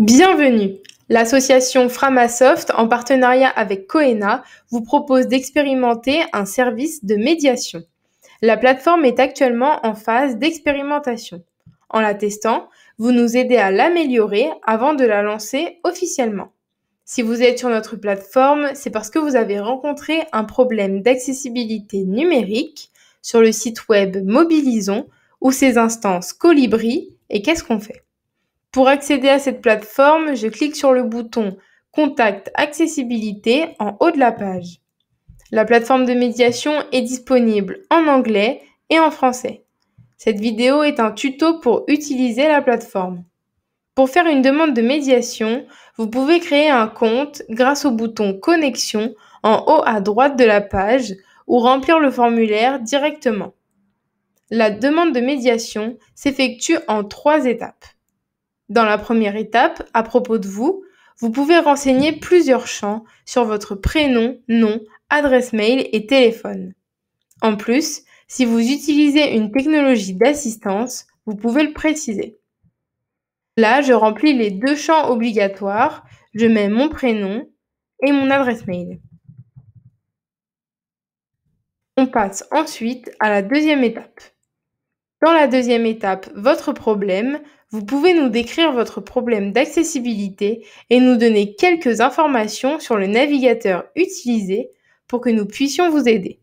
Bienvenue L'association Framasoft, en partenariat avec Coena, vous propose d'expérimenter un service de médiation. La plateforme est actuellement en phase d'expérimentation. En la testant, vous nous aidez à l'améliorer avant de la lancer officiellement. Si vous êtes sur notre plateforme, c'est parce que vous avez rencontré un problème d'accessibilité numérique sur le site web Mobilisons ou ses instances Colibri et qu'est-ce qu'on fait pour accéder à cette plateforme, je clique sur le bouton Contact Accessibilité en haut de la page. La plateforme de médiation est disponible en anglais et en français. Cette vidéo est un tuto pour utiliser la plateforme. Pour faire une demande de médiation, vous pouvez créer un compte grâce au bouton Connexion en haut à droite de la page ou remplir le formulaire directement. La demande de médiation s'effectue en trois étapes. Dans la première étape, à propos de vous, vous pouvez renseigner plusieurs champs sur votre prénom, nom, adresse mail et téléphone. En plus, si vous utilisez une technologie d'assistance, vous pouvez le préciser. Là, je remplis les deux champs obligatoires, je mets mon prénom et mon adresse mail. On passe ensuite à la deuxième étape. Dans la deuxième étape, votre problème, vous pouvez nous décrire votre problème d'accessibilité et nous donner quelques informations sur le navigateur utilisé pour que nous puissions vous aider.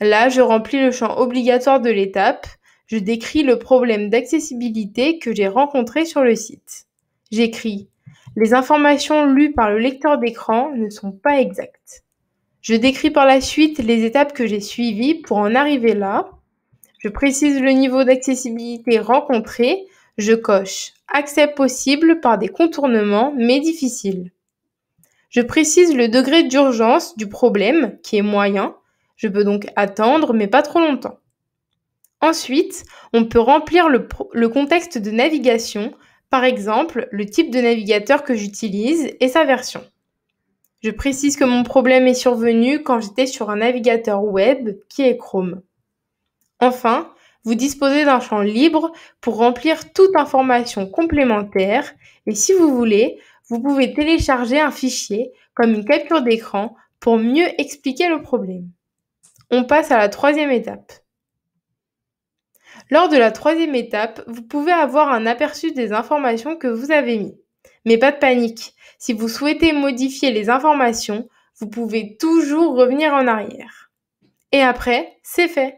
Là, je remplis le champ obligatoire de l'étape. Je décris le problème d'accessibilité que j'ai rencontré sur le site. J'écris Les informations lues par le lecteur d'écran ne sont pas exactes. Je décris par la suite les étapes que j'ai suivies pour en arriver là je précise le niveau d'accessibilité rencontré. Je coche accès possible par des contournements mais difficiles. Je précise le degré d'urgence du problème qui est moyen. Je peux donc attendre mais pas trop longtemps. Ensuite, on peut remplir le contexte de navigation, par exemple le type de navigateur que j'utilise et sa version. Je précise que mon problème est survenu quand j'étais sur un navigateur web qui est Chrome. Enfin, vous disposez d'un champ libre pour remplir toute information complémentaire et si vous voulez, vous pouvez télécharger un fichier comme une capture d'écran pour mieux expliquer le problème. On passe à la troisième étape. Lors de la troisième étape, vous pouvez avoir un aperçu des informations que vous avez mis. Mais pas de panique, si vous souhaitez modifier les informations, vous pouvez toujours revenir en arrière. Et après, c'est fait.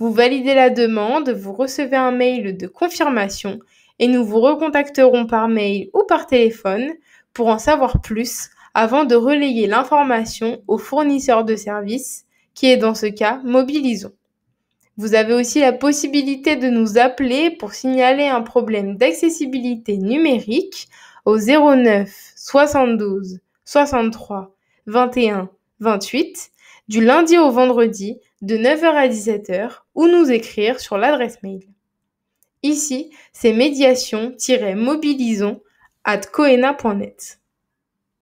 Vous validez la demande, vous recevez un mail de confirmation et nous vous recontacterons par mail ou par téléphone pour en savoir plus avant de relayer l'information au fournisseur de services qui est dans ce cas Mobilisons. Vous avez aussi la possibilité de nous appeler pour signaler un problème d'accessibilité numérique au 09 72 63 21 28 du lundi au vendredi de 9h à 17h ou nous écrire sur l'adresse mail. Ici, c'est médiation-mobilisons at